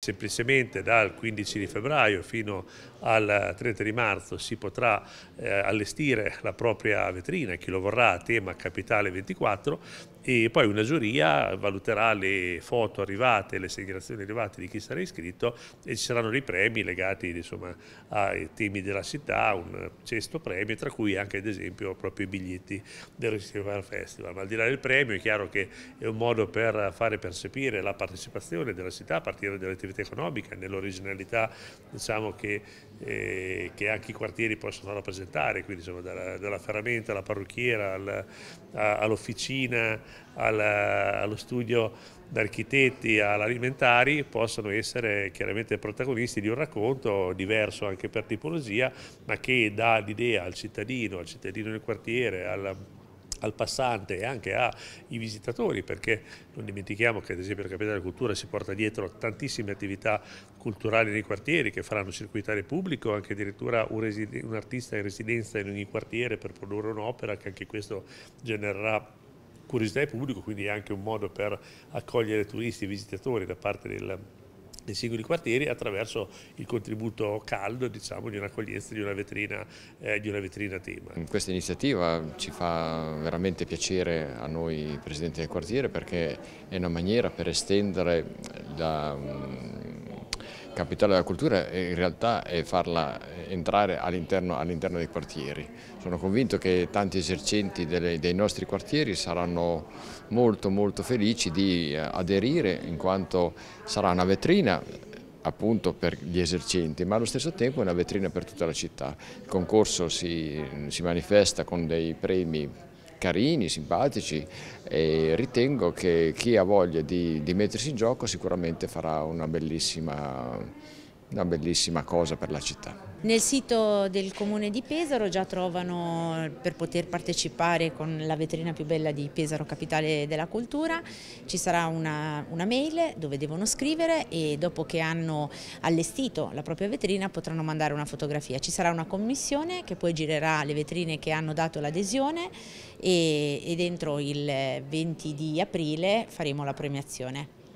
Semplicemente dal 15 di febbraio fino al 30 di marzo si potrà eh, allestire la propria vetrina, chi lo vorrà, tema Capitale 24 e poi una giuria valuterà le foto arrivate, le segnalazioni arrivate di chi sarà iscritto e ci saranno dei premi legati insomma, ai temi della città, un cesto premio, tra cui anche ad esempio proprio i biglietti del Festival Festival. Ma al di là del premio è chiaro che è un modo per fare percepire la partecipazione della città a partire dalle attività prosperità economica, nell'originalità diciamo, che, eh, che, anche i quartieri possono rappresentare, quindi insomma, dalla, dalla, ferramenta alla parrucchiera, al, all'officina, allo studio d'architetti all'alimentari possono essere chiaramente protagonisti di un racconto diverso anche per tipologia ma che dà l'idea al cittadino, al cittadino del quartiere, alla al passante e anche ai visitatori perché non dimentichiamo che ad esempio la Capitale della Cultura si porta dietro tantissime attività culturali nei quartieri che faranno circuitare pubblico, anche addirittura un, un artista in residenza in ogni quartiere per produrre un'opera che anche questo genererà curiosità e pubblico, quindi è anche un modo per accogliere turisti e visitatori da parte del pubblico nei singoli quartieri attraverso il contributo caldo diciamo, di un'accoglienza, di, una vetrina, eh, di una vetrina tema. Questa iniziativa ci fa veramente piacere a noi presidenti del Quartiere perché è una maniera per estendere la mm, capitale della cultura in realtà è farla eh, entrare all'interno all dei quartieri. Sono convinto che tanti esercenti delle, dei nostri quartieri saranno molto molto felici di eh, aderire in quanto sarà una vetrina appunto per gli esercenti, ma allo stesso tempo è una vetrina per tutta la città. Il concorso si, si manifesta con dei premi carini, simpatici e ritengo che chi ha voglia di, di mettersi in gioco sicuramente farà una bellissima una bellissima cosa per la città. Nel sito del comune di Pesaro già trovano per poter partecipare con la vetrina più bella di Pesaro Capitale della Cultura, ci sarà una, una, mail dove devono scrivere e dopo che hanno allestito la propria vetrina potranno mandare una fotografia. Ci sarà una commissione che poi girerà le vetrine che hanno dato l'adesione e, e dentro il 20 di aprile faremo la premiazione.